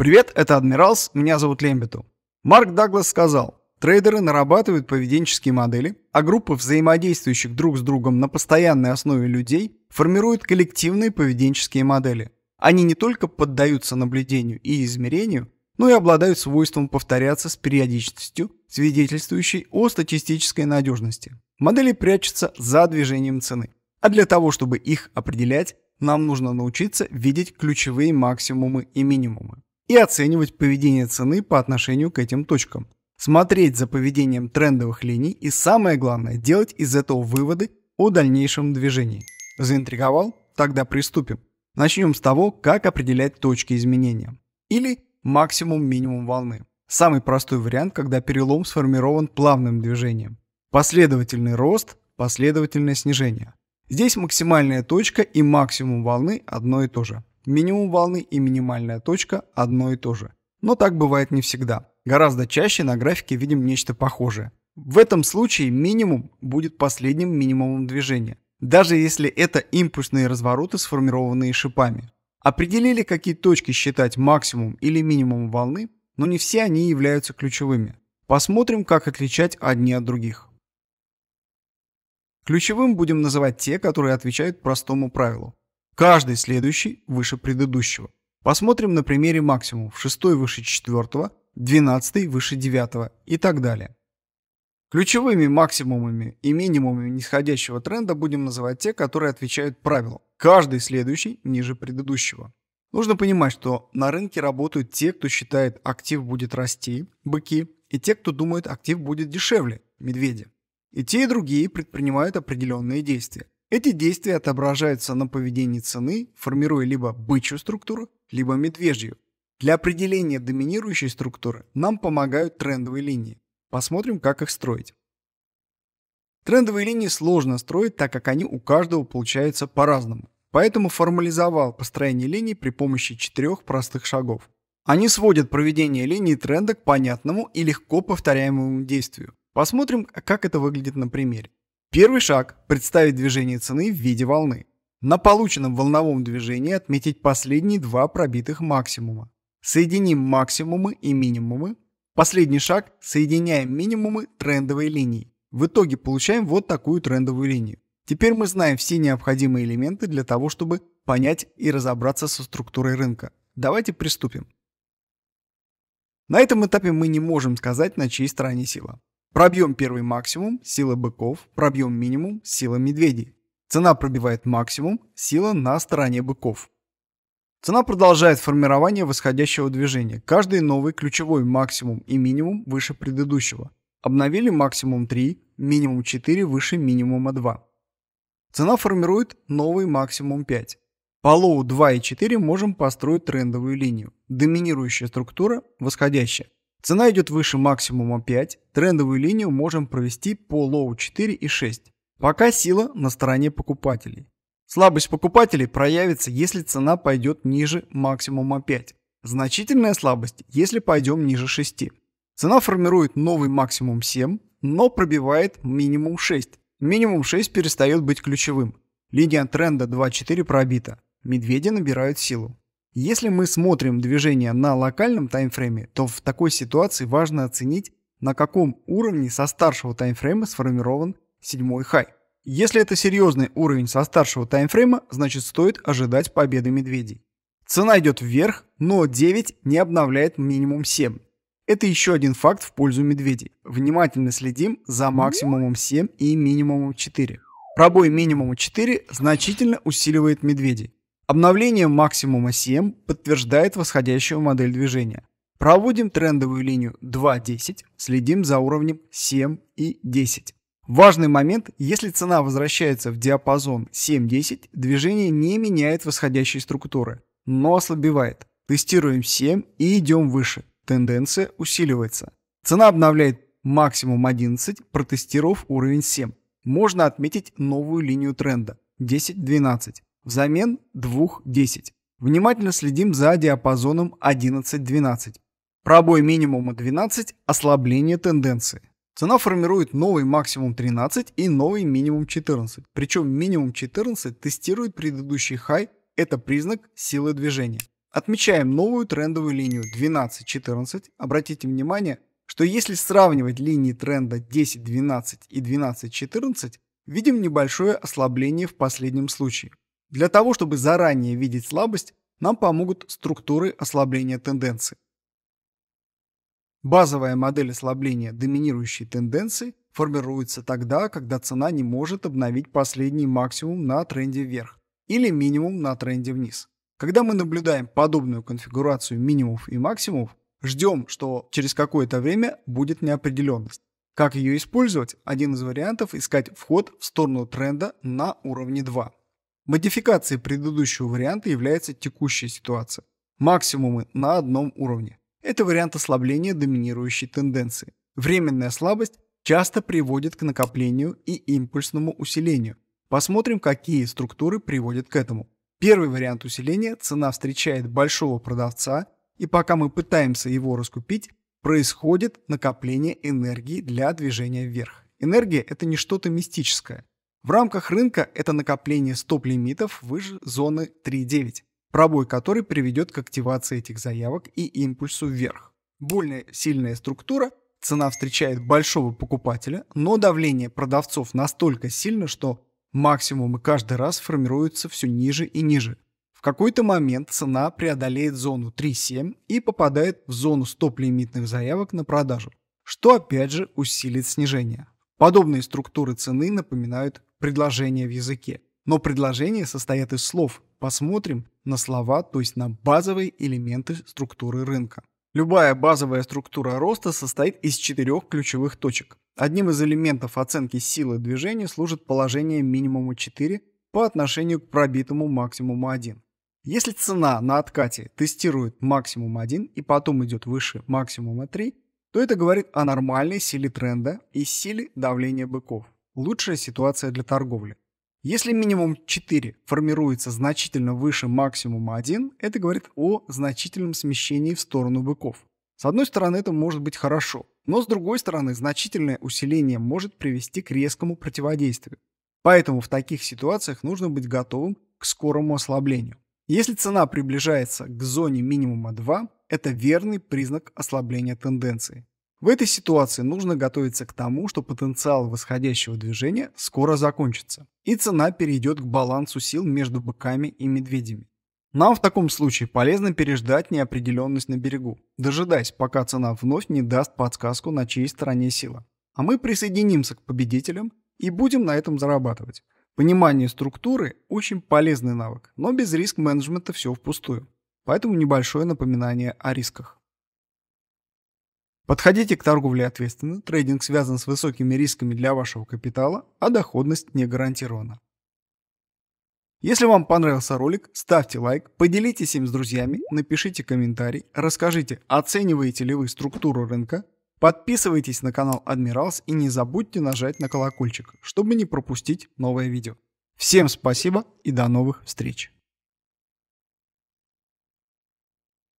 Привет, это Адмиралс, меня зовут Лембиту. Марк Даглас сказал, трейдеры нарабатывают поведенческие модели, а группы взаимодействующих друг с другом на постоянной основе людей формируют коллективные поведенческие модели. Они не только поддаются наблюдению и измерению, но и обладают свойством повторяться с периодичностью, свидетельствующей о статистической надежности. Модели прячутся за движением цены. А для того, чтобы их определять, нам нужно научиться видеть ключевые максимумы и минимумы и оценивать поведение цены по отношению к этим точкам, смотреть за поведением трендовых линий и самое главное делать из этого выводы о дальнейшем движении. Заинтриговал? Тогда приступим. Начнем с того, как определять точки изменения или максимум-минимум волны. Самый простой вариант, когда перелом сформирован плавным движением. Последовательный рост, последовательное снижение. Здесь максимальная точка и максимум волны одно и то же. Минимум волны и минимальная точка одно и то же. Но так бывает не всегда. Гораздо чаще на графике видим нечто похожее. В этом случае минимум будет последним минимумом движения, даже если это импульсные развороты, сформированные шипами. Определили, какие точки считать максимум или минимум волны, но не все они являются ключевыми. Посмотрим, как отличать одни от других. Ключевым будем называть те, которые отвечают простому правилу каждый следующий выше предыдущего. Посмотрим на примере максимумов 6 выше 4, 12 выше 9 и так далее. Ключевыми максимумами и минимумами нисходящего тренда будем называть те, которые отвечают правилу. Каждый следующий ниже предыдущего. Нужно понимать, что на рынке работают те, кто считает актив будет расти, быки, и те, кто думает актив будет дешевле, медведи. И те и другие предпринимают определенные действия. Эти действия отображаются на поведении цены, формируя либо бычью структуру, либо медвежью. Для определения доминирующей структуры нам помогают трендовые линии. Посмотрим, как их строить. Трендовые линии сложно строить, так как они у каждого получаются по-разному. Поэтому формализовал построение линий при помощи четырех простых шагов. Они сводят проведение линии тренда к понятному и легко повторяемому действию. Посмотрим, как это выглядит на примере. Первый шаг – представить движение цены в виде волны. На полученном волновом движении отметить последние два пробитых максимума. Соединим максимумы и минимумы. Последний шаг – соединяем минимумы трендовой линии. В итоге получаем вот такую трендовую линию. Теперь мы знаем все необходимые элементы для того, чтобы понять и разобраться со структурой рынка. Давайте приступим. На этом этапе мы не можем сказать, на чьей стороне сила. Пробьем первый максимум – сила быков, пробьем минимум – сила медведей. Цена пробивает максимум, сила на стороне быков. Цена продолжает формирование восходящего движения. Каждый новый ключевой максимум и минимум выше предыдущего. Обновили максимум 3, минимум 4 выше минимума 2. Цена формирует новый максимум 5. По лоу 2 и 4 можем построить трендовую линию. Доминирующая структура – восходящая. Цена идет выше максимума 5, трендовую линию можем провести по лоу 4 и 6. Пока сила на стороне покупателей. Слабость покупателей проявится, если цена пойдет ниже максимума 5. Значительная слабость, если пойдем ниже 6. Цена формирует новый максимум 7, но пробивает минимум 6. Минимум 6 перестает быть ключевым. Линия тренда 2.4 пробита. Медведи набирают силу. Если мы смотрим движение на локальном таймфрейме, то в такой ситуации важно оценить, на каком уровне со старшего таймфрейма сформирован седьмой хай. Если это серьезный уровень со старшего таймфрейма, значит стоит ожидать победы медведей. Цена идет вверх, но 9 не обновляет минимум 7. Это еще один факт в пользу медведей. Внимательно следим за максимумом 7 и минимумом 4. Пробой минимума 4 значительно усиливает медведей. Обновление максимума 7 подтверждает восходящую модель движения. Проводим трендовую линию 2.10, следим за уровнем 7 и 10. Важный момент, если цена возвращается в диапазон 7-10, движение не меняет восходящей структуры, но ослабевает. Тестируем 7 и идем выше. Тенденция усиливается. Цена обновляет максимум 11, протестировав уровень 7. Можно отметить новую линию тренда 10-12 взамен двух 10. Внимательно следим за диапазоном 11-12. Пробой минимума 12 – ослабление тенденции. Цена формирует новый максимум 13 и новый минимум 14. Причем минимум 14 тестирует предыдущий хай – это признак силы движения. Отмечаем новую трендовую линию 12-14. Обратите внимание, что если сравнивать линии тренда 10-12 и 12-14, видим небольшое ослабление в последнем случае. Для того, чтобы заранее видеть слабость, нам помогут структуры ослабления тенденции. Базовая модель ослабления доминирующей тенденции формируется тогда, когда цена не может обновить последний максимум на тренде вверх или минимум на тренде вниз. Когда мы наблюдаем подобную конфигурацию минимумов и максимумов, ждем, что через какое-то время будет неопределенность. Как ее использовать? Один из вариантов – искать вход в сторону тренда на уровне 2. Модификацией предыдущего варианта является текущая ситуация. Максимумы на одном уровне. Это вариант ослабления доминирующей тенденции. Временная слабость часто приводит к накоплению и импульсному усилению. Посмотрим, какие структуры приводят к этому. Первый вариант усиления – цена встречает большого продавца, и пока мы пытаемся его раскупить, происходит накопление энергии для движения вверх. Энергия – это не что-то мистическое. В рамках рынка это накопление стоп-лимитов выше зоны 3.9, пробой которой приведет к активации этих заявок и импульсу вверх. Более сильная структура, цена встречает большого покупателя, но давление продавцов настолько сильно, что максимумы каждый раз формируются все ниже и ниже. В какой-то момент цена преодолеет зону 3.7 и попадает в зону стоп-лимитных заявок на продажу, что опять же усилит снижение. Подобные структуры цены напоминают предложения в языке. Но предложения состоят из слов. Посмотрим на слова, то есть на базовые элементы структуры рынка. Любая базовая структура роста состоит из четырех ключевых точек. Одним из элементов оценки силы движения служит положение минимума 4 по отношению к пробитому максимуму 1. Если цена на откате тестирует максимум 1 и потом идет выше максимума 3, то это говорит о нормальной силе тренда и силе давления быков. Лучшая ситуация для торговли. Если минимум 4 формируется значительно выше максимума 1, это говорит о значительном смещении в сторону быков. С одной стороны, это может быть хорошо, но с другой стороны, значительное усиление может привести к резкому противодействию. Поэтому в таких ситуациях нужно быть готовым к скорому ослаблению. Если цена приближается к зоне минимума 2, это верный признак ослабления тенденции. В этой ситуации нужно готовиться к тому, что потенциал восходящего движения скоро закончится, и цена перейдет к балансу сил между быками и медведями. Нам в таком случае полезно переждать неопределенность на берегу, дожидаясь, пока цена вновь не даст подсказку, на чьей стороне сила. А мы присоединимся к победителям и будем на этом зарабатывать. Понимание структуры – очень полезный навык, но без риск-менеджмента все впустую. Поэтому небольшое напоминание о рисках. Подходите к торговле ответственно, трейдинг связан с высокими рисками для вашего капитала, а доходность не гарантирована. Если вам понравился ролик, ставьте лайк, поделитесь им с друзьями, напишите комментарий, расскажите, оцениваете ли вы структуру рынка, Подписывайтесь на канал Адмиралс и не забудьте нажать на колокольчик, чтобы не пропустить новое видео. Всем спасибо и до новых встреч!